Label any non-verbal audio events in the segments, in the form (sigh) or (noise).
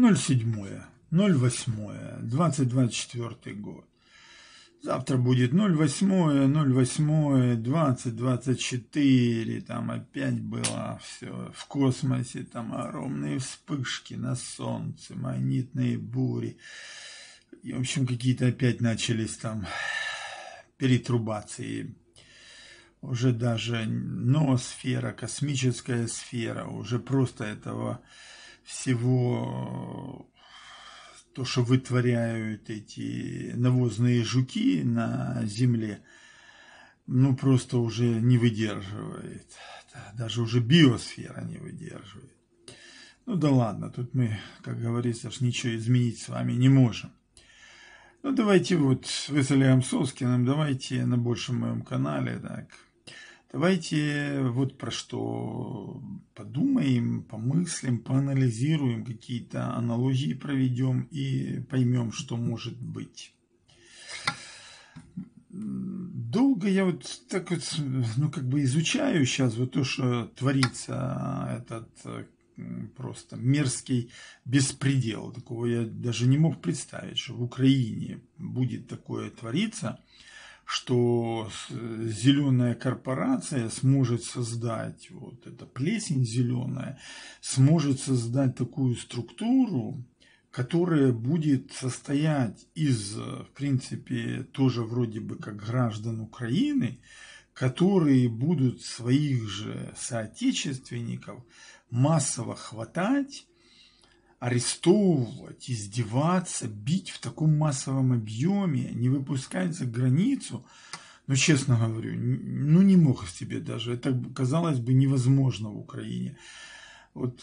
07.08.2024 год. Завтра будет 08.08.2024. Там опять было все в космосе. Там огромные вспышки на солнце, магнитные бури. И, в общем, какие-то опять начались там перетрубации. Уже даже ноосфера, космическая сфера, уже просто этого всего э, то, что вытворяют эти навозные жуки на земле, ну просто уже не выдерживает. Даже уже биосфера не выдерживает. Ну да ладно, тут мы, как говорится, ж ничего изменить с вами не можем. Ну давайте вот с Василием Соскиным, давайте на большем моем канале, так, Давайте вот про что подумаем, помыслим, поанализируем, какие-то аналогии проведем и поймем, что может быть. Долго я вот так вот, ну, как бы изучаю сейчас вот то, что творится этот просто мерзкий беспредел. Такого я даже не мог представить, что в Украине будет такое твориться – что зеленая корпорация сможет создать, вот эта плесень зеленая, сможет создать такую структуру, которая будет состоять из, в принципе, тоже вроде бы как граждан Украины, которые будут своих же соотечественников массово хватать арестовывать, издеваться, бить в таком массовом объеме, не выпускать за границу, ну, честно говорю, ну, не мог тебе даже. Это, казалось бы, невозможно в Украине. Вот,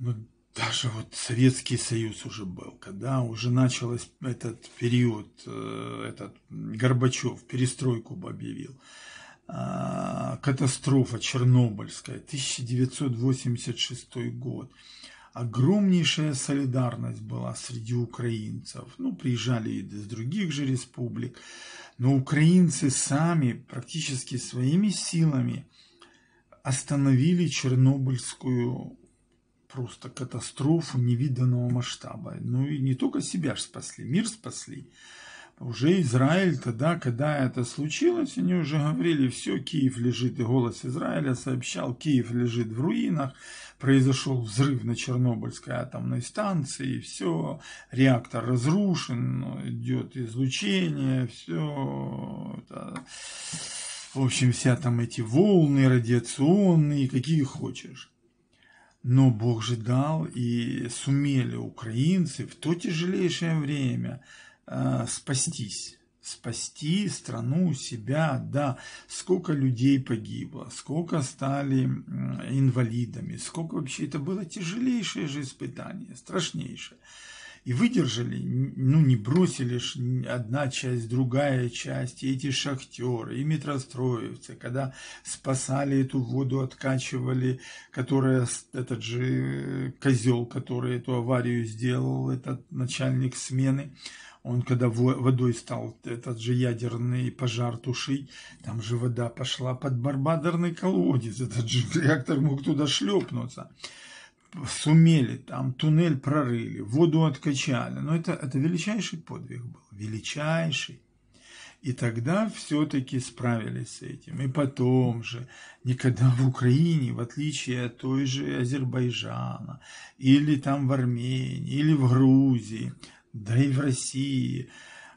ну, даже вот Советский Союз уже был, когда уже началось этот период, э, этот Горбачев перестройку объявил. А, катастрофа Чернобыльская, 1986 год огромнейшая солидарность была среди украинцев. Ну, приезжали и из других же республик, но украинцы сами практически своими силами остановили чернобыльскую просто катастрофу невиданного масштаба. Ну и не только себя ж спасли, мир спасли. Уже Израиль тогда, когда это случилось, они уже говорили, все, Киев лежит, и голос Израиля сообщал, Киев лежит в руинах, произошел взрыв на Чернобыльской атомной станции, все, реактор разрушен, ну, идет излучение, все, это, в общем, вся там эти волны радиационные, какие хочешь. Но Бог же дал, и сумели украинцы в то тяжелейшее время – Э, спастись спасти страну, себя, да, сколько людей погибло, сколько стали инвалидами, сколько вообще это было тяжелейшее же испытание, страшнейшее. И выдержали, ну не бросили ж одна часть, другая часть, и эти шахтеры, и метростроевцы, когда спасали эту воду, откачивали, которая, этот же э, козел, который эту аварию сделал, этот начальник смены, он когда водой стал этот же ядерный пожар тушить, там же вода пошла под барбадерный колодец, этот же реактор мог туда шлепнуться. Сумели, там туннель прорыли, воду откачали. Но это, это величайший подвиг был, величайший. И тогда все-таки справились с этим. И потом же, никогда в Украине, в отличие от той же Азербайджана, или там в Армении, или в Грузии, да и в России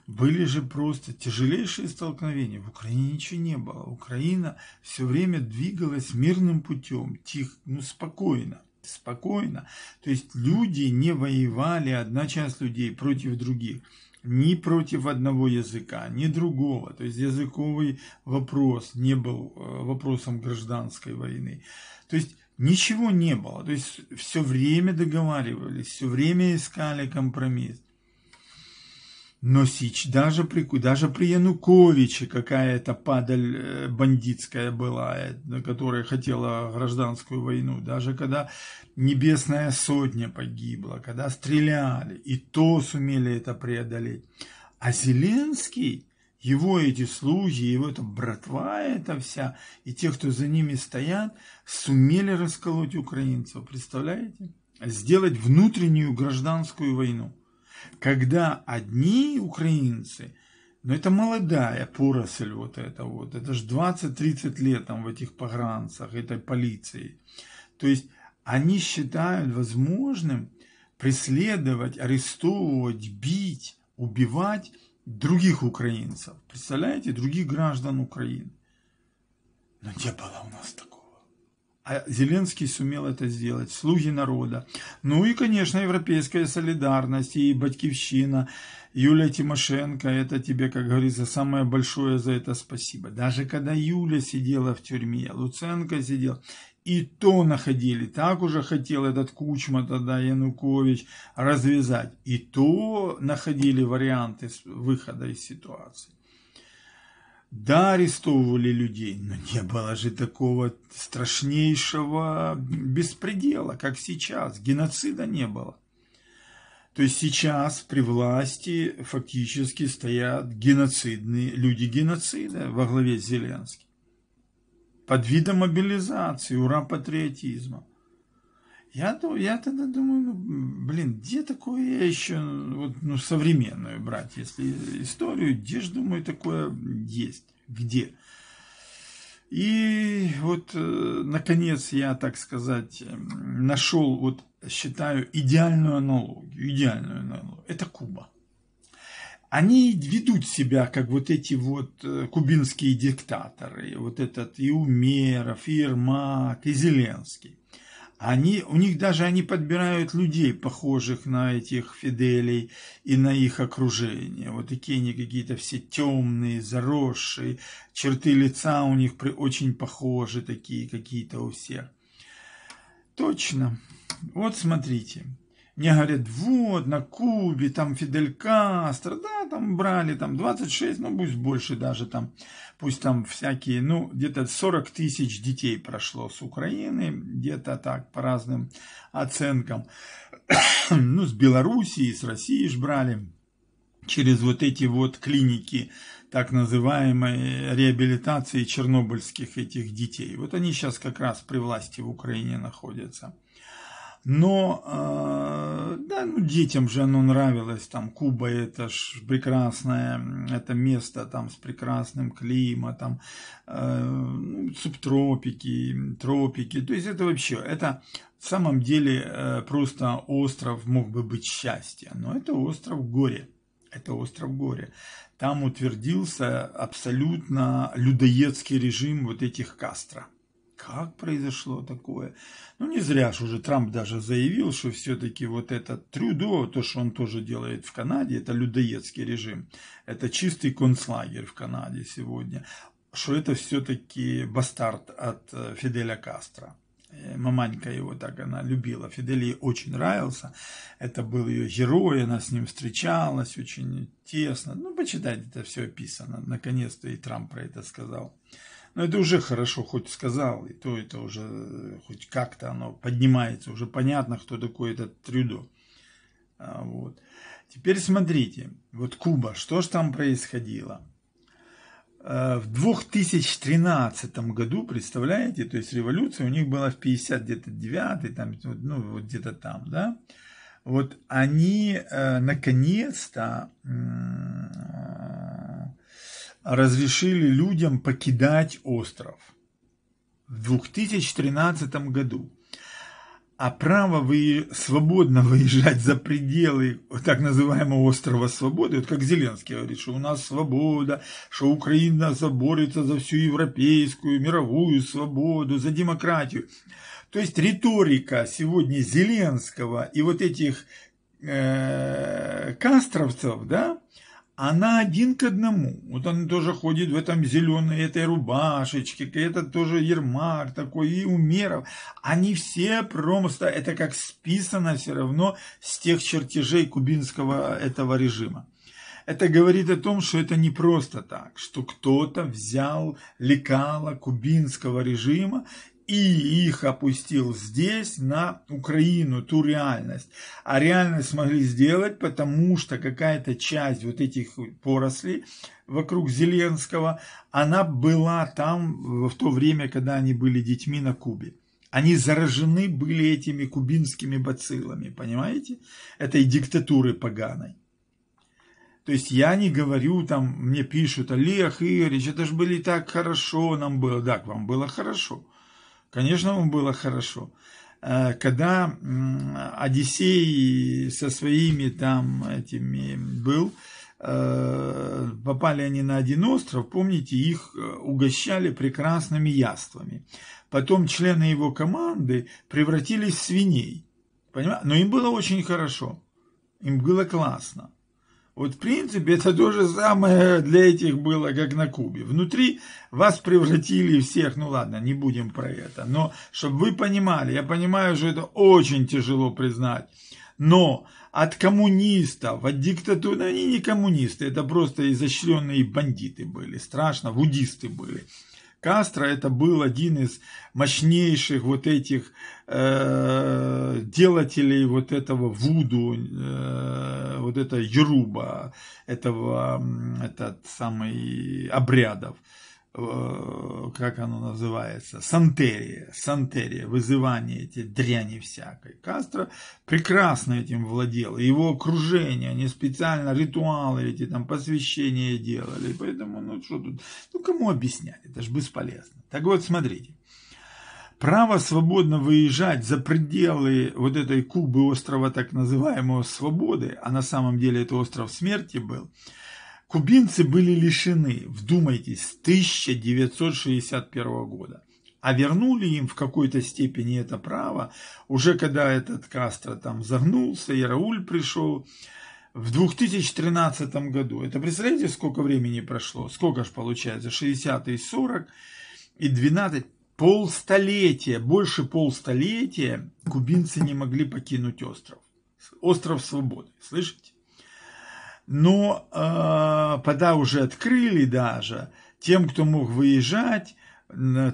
были же просто тяжелейшие столкновения. В Украине ничего не было. Украина все время двигалась мирным путем, тихо, ну спокойно спокойно. То есть люди не воевали, одна часть людей против других, ни против одного языка, ни другого. То есть языковый вопрос не был э, вопросом гражданской войны. То есть ничего не было. То есть все время договаривались, все время искали компромисс. Но сич даже при, даже при Януковиче какая-то падаль э, бандитская была, э, которая хотела гражданскую войну. Даже когда Небесная Сотня погибла, когда стреляли, и то сумели это преодолеть. А Зеленский, его эти слуги, его эта братва эта вся, и те, кто за ними стоят, сумели расколоть украинцев, представляете? Сделать внутреннюю гражданскую войну когда одни украинцы, но ну, это молодая поросль вот это вот, это же 20-30 лет там в этих погранцах, этой полиции. То есть они считают возможным преследовать, арестовывать, бить, убивать других украинцев. Представляете, других граждан Украины. Но ну, не было у нас такого. А Зеленский сумел это сделать, слуги народа. Ну и, конечно, европейская солидарность и батькивщина. Юлия Тимошенко, это тебе, как говорится, самое большое за это спасибо. Даже когда Юля сидела в тюрьме, Луценко сидел, и то находили. Так уже хотел этот Кучма тогда, Янукович, развязать. И то находили варианты выхода из ситуации. Да, арестовывали людей, но не было же такого страшнейшего беспредела, как сейчас. Геноцида не было. То есть сейчас при власти фактически стоят геноцидные люди геноцида во главе с Зеленским. Под видом мобилизации, ура патриотизма. Я, я тогда думаю, ну, блин, где такое я еще, вот, ну, современную брать, если историю, где же, думаю, такое есть, где? И вот, э, наконец, я, так сказать, эм, нашел, вот, считаю, идеальную аналогию, идеальную аналогию, это Куба. Они ведут себя, как вот эти вот э, кубинские диктаторы, вот этот и Умеров, и Ермак, и Зеленский. Они, у них даже они подбирают людей, похожих на этих Фиделей и на их окружение. Вот такие они какие-то все темные, заросшие, черты лица у них очень похожи такие какие-то у всех. Точно. Вот смотрите, мне говорят, вот, на Кубе, там Фидель Кастро, да, там брали, там 26, ну пусть больше даже там, пусть там всякие, ну, где-то 40 тысяч детей прошло с Украины, где-то так, по разным оценкам, (coughs) ну, с Белоруссии, с России ж брали, через вот эти вот клиники так называемой реабилитации чернобыльских этих детей. Вот они сейчас как раз при власти в Украине находятся. Но, э, да, ну, детям же оно нравилось, там, Куба это ж прекрасное, это место там с прекрасным климатом, э, ну, субтропики, тропики, то есть это вообще, это в самом деле э, просто остров мог бы быть счастье, но это остров горе, это остров горе. Там утвердился абсолютно людоедский режим вот этих кастро – как произошло такое? Ну, не зря же уже Трамп даже заявил, что все-таки вот этот Трюдо, то, что он тоже делает в Канаде, это людоедский режим. Это чистый концлагерь в Канаде сегодня. Что это все-таки бастард от э, Фиделя Кастро. Э, маманька его так она любила. Фидели очень нравился. Это был ее герой, она с ним встречалась очень тесно. Ну, почитайте, это все описано. Наконец-то и Трамп про это сказал. Но это уже хорошо, хоть сказал, и то это уже э, хоть как-то оно поднимается, уже понятно, кто такой этот Трюдо. А, вот. Теперь смотрите, вот Куба, что же там происходило? Э, в 2013 году, представляете, то есть революция у них была в 50 где-то 9 там, ну вот где-то там, да? Вот они э, наконец-то разрешили людям покидать остров в 2013 году. А право вы, свободно выезжать за пределы так называемого острова свободы, вот как Зеленский говорит, что у нас свобода, что Украина заборется за всю европейскую, мировую свободу, за демократию. То есть риторика сегодня Зеленского и вот этих э, кастровцев, да, она один к одному. Вот она тоже ходит в этом зеленой этой рубашечке, это тоже Ермак такой, и Умеров. Они все просто, это как списано все равно с тех чертежей кубинского этого режима. Это говорит о том, что это не просто так, что кто-то взял лекала кубинского режима и их опустил здесь, на Украину, ту реальность. А реальность смогли сделать, потому что какая-то часть вот этих порослей вокруг Зеленского, она была там в то время, когда они были детьми на Кубе. Они заражены были этими кубинскими бациллами, понимаете? Этой диктатуры поганой. То есть я не говорю, там мне пишут, Олег Игоревич, это же были так хорошо нам было. так вам было хорошо. Конечно, ему было хорошо. А, когда Одиссей со своими там этими был, э, попали они на один остров, помните, их э, угощали прекрасными яствами. Потом члены его команды превратились в свиней. Понимаете? Но им было очень хорошо. Им было классно. Вот в принципе это то же самое для этих было, как на Кубе. Внутри вас превратили всех, ну ладно, не будем про это. Но чтобы вы понимали, я понимаю, что это очень тяжело признать. Но от коммунистов, от диктатуры, они не коммунисты, это просто изощренные бандиты были, страшно, вудисты были. Кастро это был один из мощнейших вот этих э, делателей вот этого вуду, э, вот это юруба этого этот самый обрядов. Э, как оно называется, Сантерия, Сантерия, вызывание эти дряни всякой. Кастро прекрасно этим владел, его окружение, они специально ритуалы эти там, посвящения делали, поэтому, ну что тут, ну кому объяснять, это же бесполезно. Так вот, смотрите, право свободно выезжать за пределы вот этой Кубы, острова так называемого свободы, а на самом деле это остров смерти был, Кубинцы были лишены, вдумайтесь, 1961 года. А вернули им в какой-то степени это право, уже когда этот Кастро там загнулся и Рауль пришел в 2013 году. Это представляете, сколько времени прошло? Сколько ж получается? 60 и 40 и 12, полстолетия, больше полстолетия кубинцы не могли покинуть остров. Остров свободы, слышите? но э, пода уже открыли даже тем, кто мог выезжать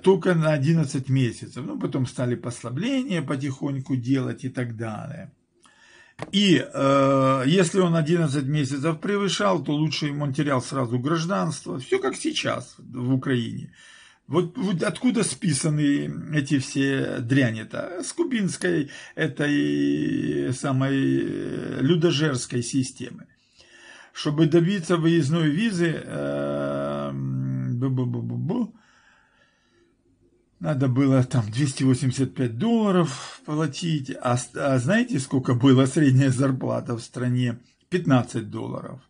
только на 11 месяцев. Ну, потом стали послабления потихоньку делать и так далее. И э, если он 11 месяцев превышал, то лучше ему терял сразу гражданство. Все как сейчас в Украине. Вот, вот откуда списаны эти все дряни-то? С кубинской этой самой э, людожерской системы чтобы добиться выездной визы, эм, надо было там 285 долларов платить. А, а знаете, сколько была средняя зарплата в стране? 15 долларов.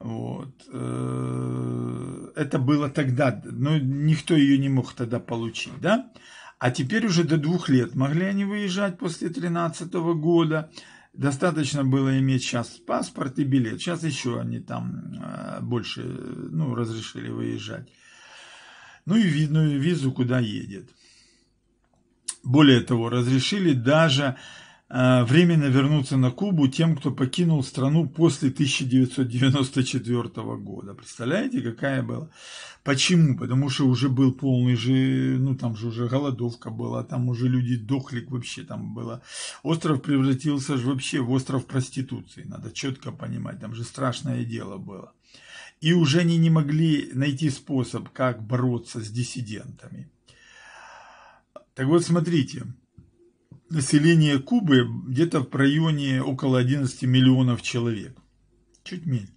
Вот. Э, это было тогда, но никто ее не мог тогда получить, да? А теперь уже до двух лет могли они выезжать после 13 года. Достаточно было иметь сейчас паспорт и билет. Сейчас еще они там э, больше ну, разрешили выезжать. Ну и видную визу, куда едет. Более того, разрешили даже Э, временно вернуться на Кубу тем, кто покинул страну после 1994 года. Представляете, какая была? Почему? Потому что уже был полный же, ну там же уже голодовка была, там уже люди дохли вообще, там было. Остров превратился же вообще в остров проституции, надо четко понимать, там же страшное дело было. И уже они не могли найти способ, как бороться с диссидентами. Так вот, смотрите, население Кубы где-то в районе около 11 миллионов человек. Чуть меньше.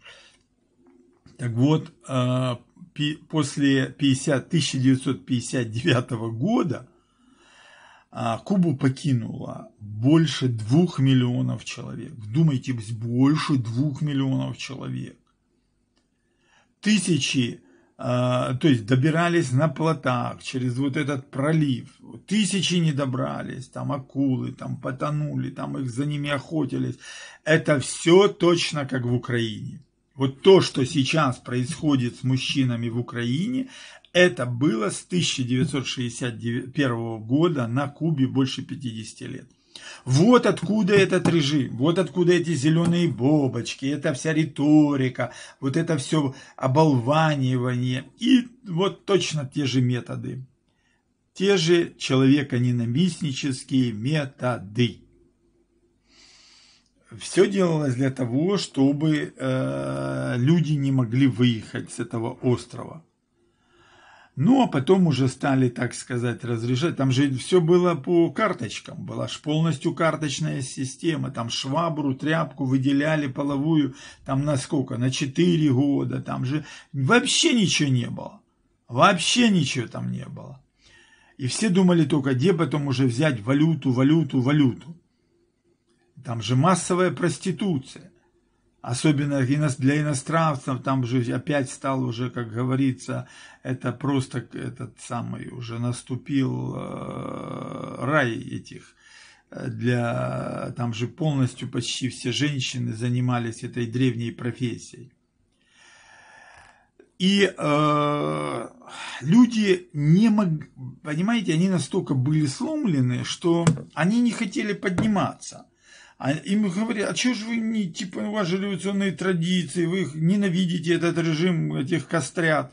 Так вот, а, после 50, 1959 года а, Кубу покинуло больше двух миллионов человек. Вдумайтесь, больше двух миллионов человек. Тысячи а, то есть добирались на плотах через вот этот пролив. Тысячи не добрались, там акулы, там потонули, там их за ними охотились. Это все точно как в Украине. Вот то, что сейчас происходит с мужчинами в Украине, это было с 1961 года на Кубе больше 50 лет. Вот откуда этот режим, вот откуда эти зеленые бобочки, эта вся риторика, вот это все оболванивание и вот точно те же методы. Те же человеконенавистнические методы. Все делалось для того, чтобы э, люди не могли выехать с этого острова. Ну, а потом уже стали, так сказать, разрешать. Там же все было по карточкам. Была же полностью карточная система. Там швабру, тряпку выделяли половую. Там на сколько? На 4 года. Там же вообще ничего не было. Вообще ничего там не было. И все думали только, где потом уже взять валюту, валюту, валюту. Там же массовая проституция особенно для иностранцев, там же опять стал уже, как говорится, это просто этот самый уже наступил э, рай этих э, для там же полностью почти все женщины занимались этой древней профессией. И э, люди не мог, понимаете, они настолько были сломлены, что они не хотели подниматься. А им говорят, а чего же вы не, типа, у ваши революционные традиции, вы их ненавидите, этот режим, этих кострят.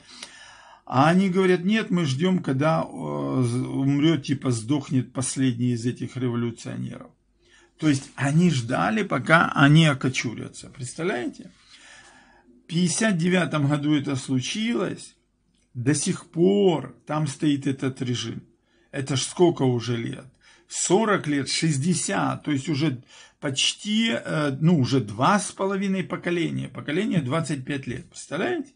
А они говорят, нет, мы ждем, когда э, умрет, типа, сдохнет последний из этих революционеров. То есть они ждали, пока они окочурятся. Представляете? В 59 году это случилось. До сих пор там стоит этот режим. Это ж сколько уже лет. 40 лет, 60, то есть уже почти, э, ну, уже два с половиной поколения, поколение 25 лет, представляете?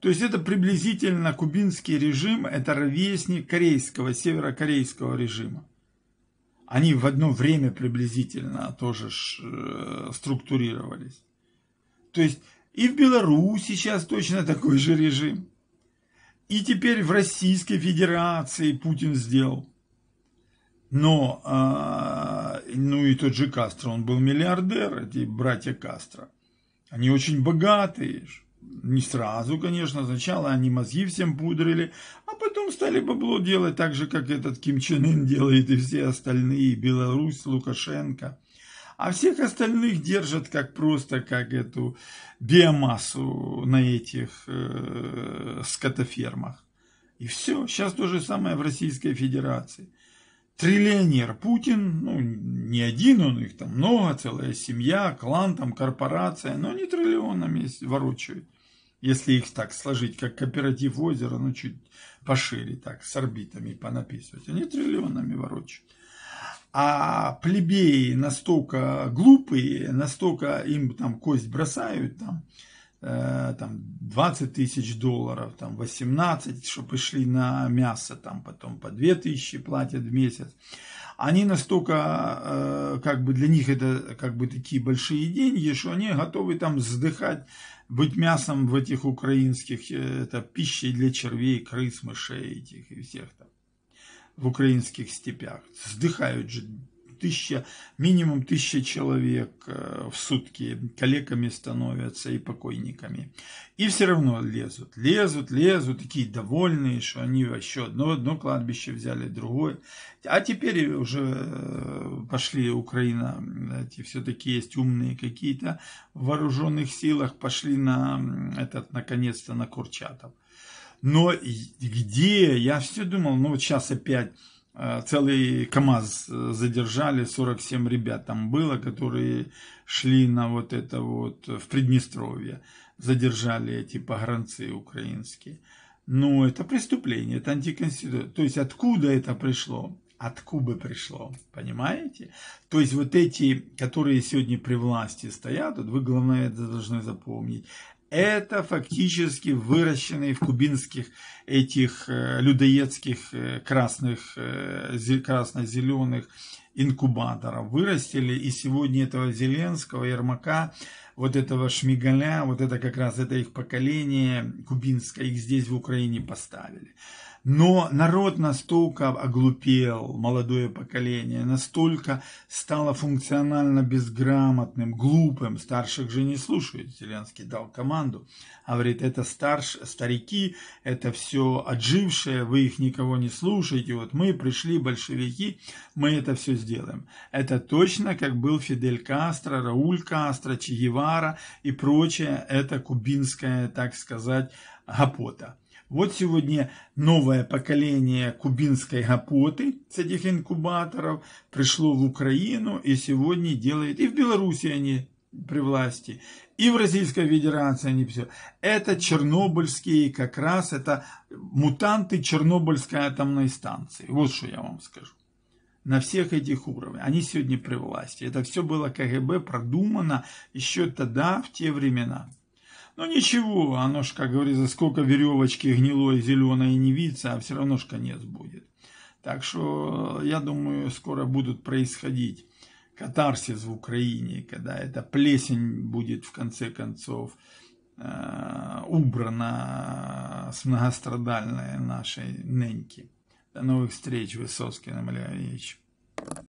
То есть это приблизительно кубинский режим, это ровесник корейского, северокорейского режима. Они в одно время приблизительно тоже э, структурировались. То есть и в Беларуси сейчас точно такой же режим. И теперь в Российской Федерации Путин сделал. Но, а, ну и тот же Кастро, он был миллиардер, эти братья Кастро. Они очень богатые. Не сразу, конечно, сначала они мозги всем пудрили, а потом стали бабло делать так же, как этот Ким Чен Ын делает и все остальные, Беларусь, Лукашенко. А всех остальных держат как просто, как эту биомассу на этих э, скотофермах. И все, сейчас то же самое в Российской Федерации триллионер Путин, ну, не один он, их там много, целая семья, клан, там, корпорация, но не триллионами ворочают. Если их так сложить, как кооператив озера, ну, чуть пошире так, с орбитами понаписывать, они триллионами ворочают. А плебеи настолько глупые, настолько им там кость бросают, там, Э, там 20 тысяч долларов, там 18, чтобы пришли на мясо, там потом по 2 тысячи платят в месяц. Они настолько, э, как бы для них это как бы такие большие деньги, что они готовы там вздыхать, быть мясом в этих украинских, э, это пищей для червей, крыс, мышей этих и всех там в украинских степях. Сдыхают же тысяча, минимум тысяча человек э, в сутки коллегами становятся и покойниками. И все равно лезут, лезут, лезут, такие довольные, что они еще одно, одно кладбище взяли, другое. А теперь уже э, пошли Украина, эти все-таки есть умные какие-то в вооруженных силах, пошли на этот, наконец-то, на Курчатов. Но где, я все думал, ну вот сейчас опять Э, целый КАМАЗ э, задержали, 47 ребят там было, которые шли на вот это вот, э, в Приднестровье, задержали эти погранцы украинские. Ну, это преступление, это антиконституционно. То есть, откуда это пришло? От Кубы пришло, понимаете? То есть, вот эти, которые сегодня при власти стоят, вот вы, главное, это должны запомнить, это фактически выращенные в кубинских этих э, людоедских э, красных, э, красно-зеленых инкубаторов вырастили. И сегодня этого Зеленского, Ермака, вот этого Шмигаля, вот это как раз это их поколение кубинское, их здесь в Украине поставили. Но народ настолько оглупел, молодое поколение, настолько стало функционально безграмотным, глупым. Старших же не слушают. Зеленский дал команду. А говорит, это старш, старики, это все отжившие, вы их никого не слушаете. Вот мы пришли, большевики, мы это все сделаем. Это точно как был Фидель Кастро, Рауль Кастро, Че Гевара и прочее. Это кубинская, так сказать, гопота. Вот сегодня новое поколение кубинской гапоты, этих инкубаторов, пришло в Украину и сегодня делает, и в Беларуси они при власти, и в Российской Федерации они все. Это чернобыльские, как раз это мутанты Чернобыльской атомной станции. Вот что я вам скажу на всех этих уровнях. Они сегодня при власти. Это все было КГБ продумано еще тогда, в те времена. Ну ничего, оно ж, как говорится, сколько веревочки гнилой, зеленой не видится, а все равно ж конец будет. Так что, я думаю, скоро будут происходить катарсис в Украине, когда эта плесень будет в конце концов э, убрана с многострадальной нашей ныньки. До новых встреч, Высоцкий Намляевич.